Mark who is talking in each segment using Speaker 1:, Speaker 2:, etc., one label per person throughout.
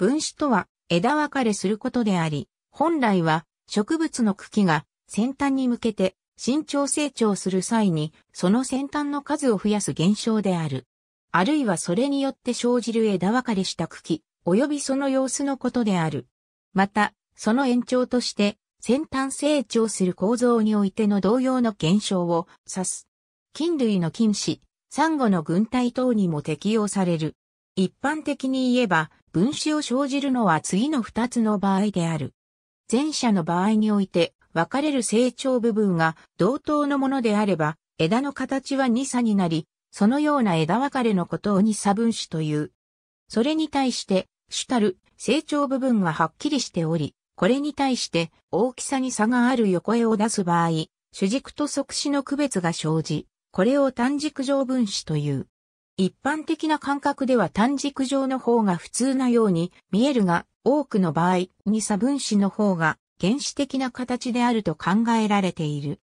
Speaker 1: 分子とは枝分かれすることであり、本来は植物の茎が先端に向けて伸長成長する際にその先端の数を増やす現象である。あるいはそれによって生じる枝分かれした茎、及びその様子のことである。また、その延長として先端成長する構造においての同様の現象を指す。菌類の菌糸、サンゴの群体等にも適用される。一般的に言えば、分子を生じるのは次の二つの場合である。前者の場合において、分かれる成長部分が同等のものであれば、枝の形は二差になり、そのような枝分かれのことを二差分子という。それに対して、主たる成長部分がはっきりしており、これに対して大きさに差がある横絵を出す場合、主軸と即死の区別が生じ、これを単軸上分子という。一般的な感覚では単軸上の方が普通なように見えるが、多くの場合、二差分子の方が原始的な形であると考えられている。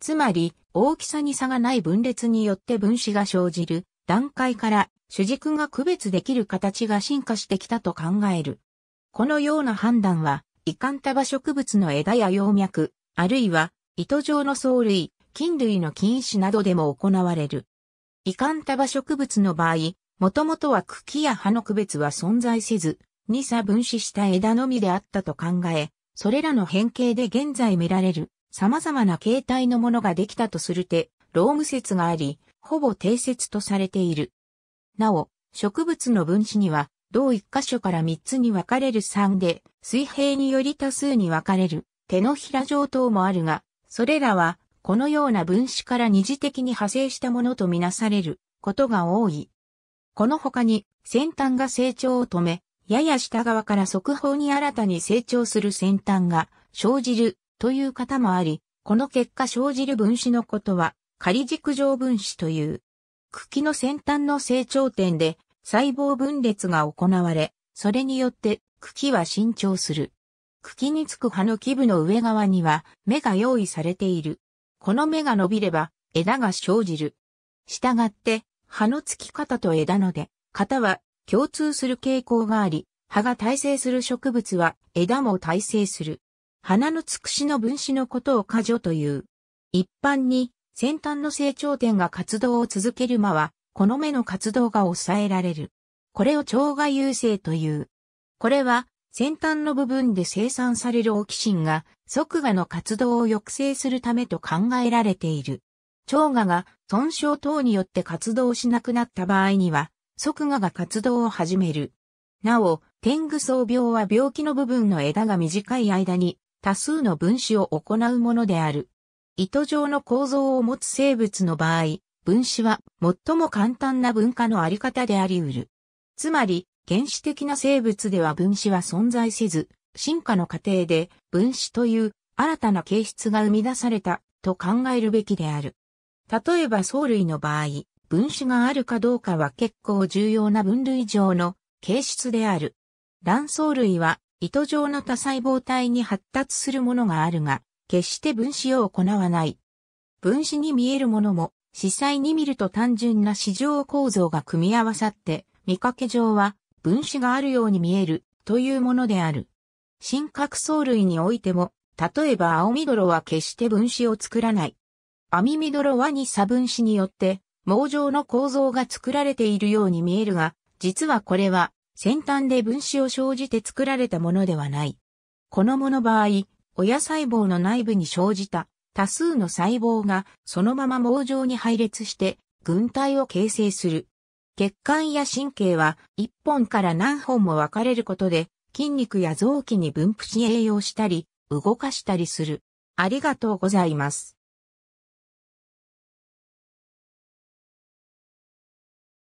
Speaker 1: つまり、大きさに差がない分裂によって分子が生じる段階から主軸が区別できる形が進化してきたと考える。このような判断は、遺憾多葉植物の枝や葉脈、あるいは糸状の藻類、菌類の菌糸などでも行われる。ンタ束植物の場合、もともとは茎や葉の区別は存在せず、二差分子した枝のみであったと考え、それらの変形で現在見られる様々な形態のものができたとするて、ローム説があり、ほぼ定説とされている。なお、植物の分子には、同一箇所から三つに分かれる三で、水平により多数に分かれる手のひら状等もあるが、それらはこのような分子から二次的に派生したものとみなされることが多い。この他に先端が成長を止め、やや下側から速報に新たに成長する先端が生じるという方もあり、この結果生じる分子のことは仮軸上分子という。茎の先端の成長点で細胞分裂が行われ、それによって茎は伸長する。茎につく葉の基部の上側には芽が用意されている。この芽が伸びれば枝が生じる。したがって、葉の付き方と枝の出、型は共通する傾向があり、葉が耐性する植物は枝も耐性する。花のつくしの分子のことを果樹という。一般に先端の成長点が活動を続ける間は、この芽の活動が抑えられる。これを蝶芽優勢という。これは先端の部分で生産されるオキシンが即芽の活動を抑制するためと考えられている。腸芽が損傷等によって活動しなくなった場合には、即芽が活動を始める。なお、天狗草病は病気の部分の枝が短い間に多数の分子を行うものである。糸状の構造を持つ生物の場合、分子は最も簡単な分化のあり方であり得る。つまり、原始的な生物では分子は存在せず、進化の過程で分子という新たな形質が生み出されたと考えるべきである。例えば藻類の場合、分子があるかどうかは結構重要な分類上の形質である。卵藻類は糸状の多細胞体に発達するものがあるが、決して分子を行わない。分子に見えるものも、実際に見ると単純な市場構造が組み合わさって、見かけ上は分子があるように見えるというものである。真核藻類においても、例えば青ミドロは決して分子を作らない。アミミドロはに差分子によって毛状の構造が作られているように見えるが、実はこれは先端で分子を生じて作られたものではない。このもの場合、親細胞の内部に生じた多数の細胞がそのまま毛状に配列して軍体を形成する。血管や神経は一本から何本も分かれることで筋肉や臓器に分布し栄養したり動かしたりする。ありがとうございます。